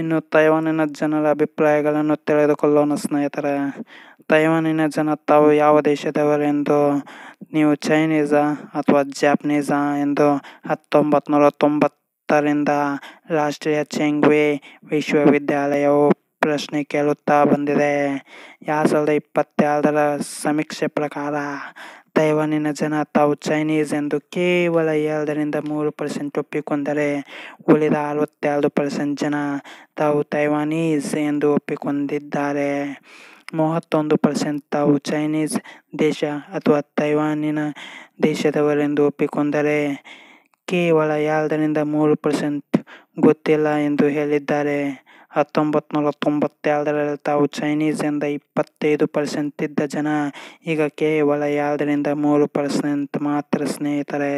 ಇನ್ನು ತೈವಾನಿನ ಜನರ ಅಭಿಪ್ರಾಯಗಳನ್ನು ತಿಳಿದುಕೊಳ್ಳೋಣ ಸ್ನೇಹಿತರೆ ತೈವಾನಿನ ಜನ ತಾವು ಯಾವ ದೇಶದವರೆಂದು ನೀವು ಚೈನೀಸಾ ಅಥವಾ ಜಾಪನೀಸಾ ಎಂದು ಹತ್ತೊಂಬತ್ತು ನೂರ ತೊಂಬತ್ತರಿಂದ ರಾಷ್ಟ್ರೀಯ ಚೆಂಗ್ವೆ ವಿಶ್ವವಿದ್ಯಾಲಯವು ಪ್ರಶ್ನೆ ಕೇಳುತ್ತಾ ಬಂದಿದೆ ಎರಡು ಸಾವಿರದ ಇಪ್ಪತ್ತೆರಡರ ಸಮೀಕ್ಷೆ ಪ್ರಕಾರ ತೈವಾನಿನ ಜನ ತಾವು ಚೈನೀಸ್ ಎಂದು ಕೇವಲ ಎರಡರಿಂದ ಮೂರು ಪರ್ಸೆಂಟ್ ಒಪ್ಪಿಕೊಂಡರೆ ಉಳಿದ ಅರವತ್ತೆರಡು ಪರ್ಸೆಂಟ್ ಜನ ತಾವು ತೈವಾನೀಸ್ ಎಂದು ಒಪ್ಪಿಕೊಂಡಿದ್ದಾರೆ ಮೂವತ್ತೊಂದು ಪರ್ಸೆಂಟ್ ತಾವು ಚೈನೀಸ್ ದೇಶ ಅಥವಾ ತೈವಾನಿನ ದೇಶದವರೆಂದು ಒಪ್ಪಿಕೊಂಡರೆ ಕೇವಲ ಎರಡರಿಂದ ಮೂರು ಪರ್ಸೆಂಟ್ ಗೊತ್ತಿಲ್ಲ ಎಂದು ಹೇಳಿದ್ದಾರೆ ಹತ್ತೊಂಬತ್ತು ನೂರ ತೊಂಬತ್ತೆರಡರಲ್ಲಿ ತಾವು ಚೈನೀಸಿಂದ ಇಪ್ಪತ್ತೈದು ಪರ್ಸೆಂಟ್ ಇದ್ದ ಜನ ಈಗ ಕೇವಲ ಎರಡರಿಂದ ಮೂರು ಪರ್ಸೆಂಟ್ ಮಾತ್ರ ಸ್ನೇಹಿತರೆ